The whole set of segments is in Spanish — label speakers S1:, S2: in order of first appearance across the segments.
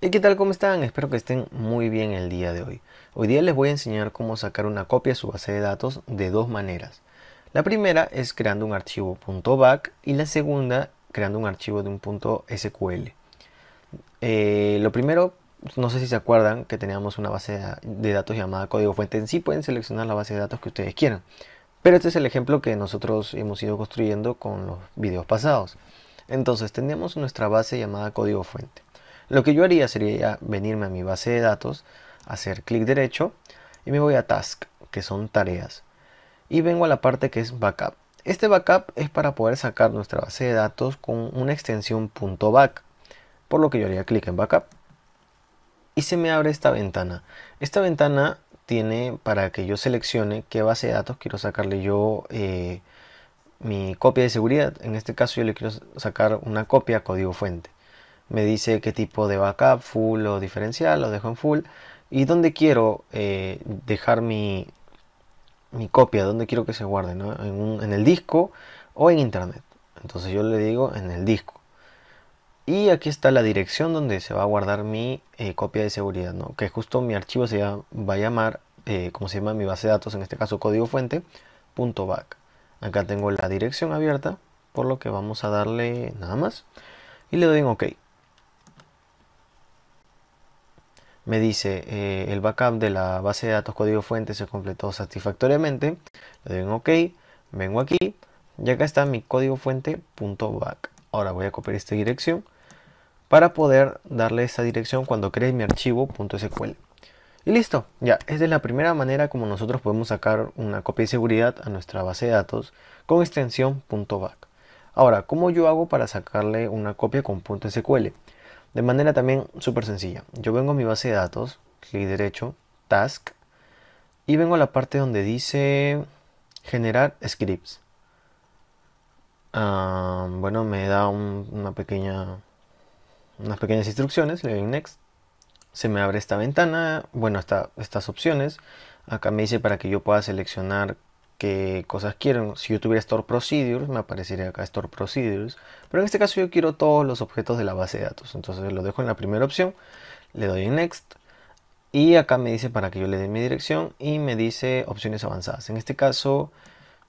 S1: ¿Y qué tal? ¿Cómo están? Espero que estén muy bien el día de hoy. Hoy día les voy a enseñar cómo sacar una copia de su base de datos de dos maneras. La primera es creando un archivo .back y la segunda creando un archivo de un .sql. Eh, lo primero, no sé si se acuerdan que teníamos una base de datos llamada código fuente. En sí pueden seleccionar la base de datos que ustedes quieran. Pero este es el ejemplo que nosotros hemos ido construyendo con los videos pasados. Entonces tenemos nuestra base llamada código fuente. Lo que yo haría sería venirme a mi base de datos, hacer clic derecho y me voy a Task, que son tareas. Y vengo a la parte que es Backup. Este backup es para poder sacar nuestra base de datos con una extensión .back, por lo que yo haría clic en Backup. Y se me abre esta ventana. Esta ventana tiene para que yo seleccione qué base de datos quiero sacarle yo eh, mi copia de seguridad. En este caso yo le quiero sacar una copia código fuente me dice qué tipo de backup, full o diferencial, lo dejo en full. Y dónde quiero eh, dejar mi, mi copia, dónde quiero que se guarde, en, el disco o en internet. Entonces yo le digo en el disco. Y aquí está la dirección donde se va a guardar mi eh, copia de seguridad, ¿no? que justo mi archivo se va, a llamar, eh, como se llama mi base de datos, en este caso código fuente, punto back. Acá tengo la dirección abierta, por lo que vamos a darle nada más. Y le doy en OK. me dice eh, el backup de la base de datos código fuente se completó satisfactoriamente. Le doy en OK, vengo aquí y acá está mi código fuente.back. Ahora voy a copiar esta dirección para poder darle esta dirección cuando cree mi archivo .sql. Y listo, ya, es es la primera manera como nosotros podemos sacar una copia de seguridad a nuestra base de datos con extensión .back. Ahora, ¿cómo yo hago para sacarle una copia con .sql? De manera también súper sencilla. Yo vengo a mi base de datos, clic derecho, task, y vengo a la parte donde dice generar scripts. bueno, me da una pequeña, unas pequeñas instrucciones, le doy next. Se me abre esta ventana, bueno, estas opciones. Acá me dice para que yo pueda seleccionar qué cosas quiero. Si yo tuviera store procedures, me aparecería acá store procedures. Pero en este caso yo quiero todos los objetos de la base de datos. Entonces lo dejo en la primera opción, le doy en next. Y acá me dice para que yo le dé mi dirección y me dice opciones avanzadas. En este caso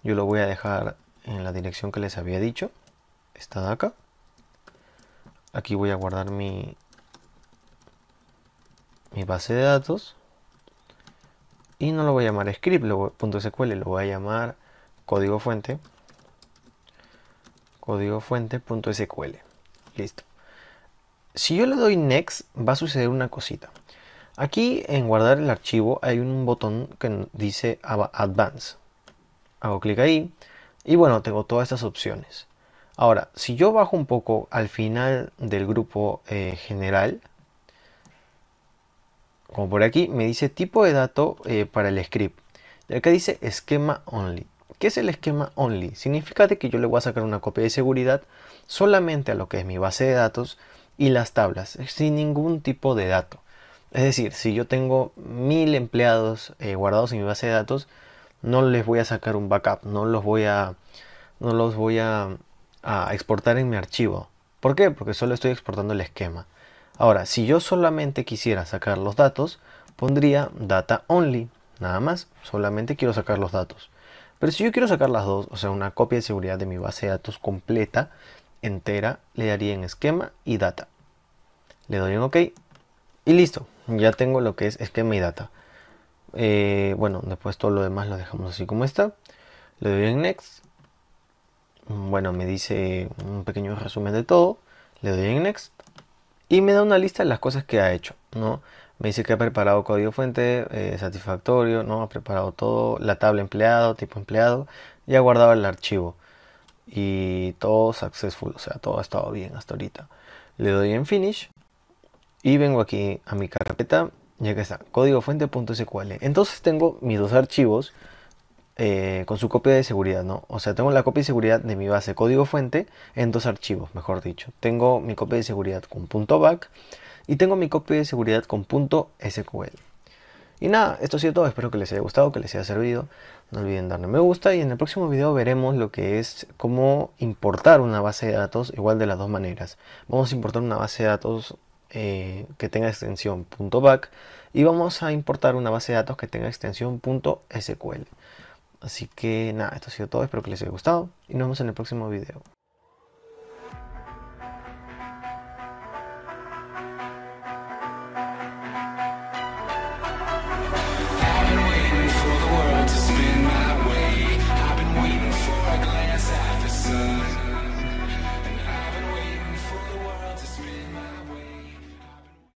S1: yo lo voy a dejar en la dirección que les había dicho. Esta de acá. Aquí voy a guardar mi, mi base de datos y no lo voy a llamar script, lo, voy a llamar código fuente, código fuente.sql, listo. Si yo le doy next, va a suceder una cosita. Aquí en guardar el archivo hay un botón que dice advance. Hago clic ahí y bueno, tengo todas estas opciones. Ahora, si yo bajo un poco al final del grupo eh, general, como por aquí me dice tipo de dato eh, para el script. Y acá dice esquema only. ¿Qué es el esquema only? Significa que yo le voy a sacar una copia de seguridad solamente a lo que es mi base de datos y las tablas, sin ningún tipo de dato. Es decir, si yo tengo mil empleados eh, guardados en mi base de datos, no les voy a sacar un backup, no los voy a, no los voy a exportar en mi archivo. ¿Por qué? Porque solo estoy exportando el esquema. Ahora, si yo solamente quisiera sacar los datos, pondría data only, nada más, solamente quiero sacar los datos. Pero si yo quiero sacar las dos, o sea, una copia de seguridad de mi base de datos completa, entera, le daría en esquema y data. Le doy en OK y listo, ya tengo lo que es esquema y data. Eh, bueno, después todo lo demás lo dejamos así como está. Le doy en Next. Bueno, me dice un pequeño resumen de todo. Le doy en Next y me da una lista de las cosas que ha hecho, ¿no? Me dice que ha preparado código fuente eh, satisfactorio, ¿no? Ha preparado todo, la tabla empleado, tipo empleado y ha guardado el archivo. Y todo successful, o sea, todo ha estado bien hasta ahorita. Le doy en finish y vengo aquí a mi carpeta y que está, código fuente.sql. Entonces tengo mis dos archivos eh, con su copia de seguridad, ¿no? O sea, tengo la copia de seguridad de mi base código fuente en dos archivos, mejor dicho. Tengo mi copia de seguridad con .back y tengo mi copia de seguridad con .sql. Y nada, esto es sido todo. Espero que les haya gustado, que les haya servido. No olviden darle me gusta y en el próximo video veremos lo que es cómo importar una base de datos igual de las dos maneras. Vamos a importar una base de datos eh, que tenga extensión .back y vamos a importar una base de datos que tenga extensión .sql. Así que nada, esto ha sido todo, espero que les haya gustado y nos vemos en el próximo video.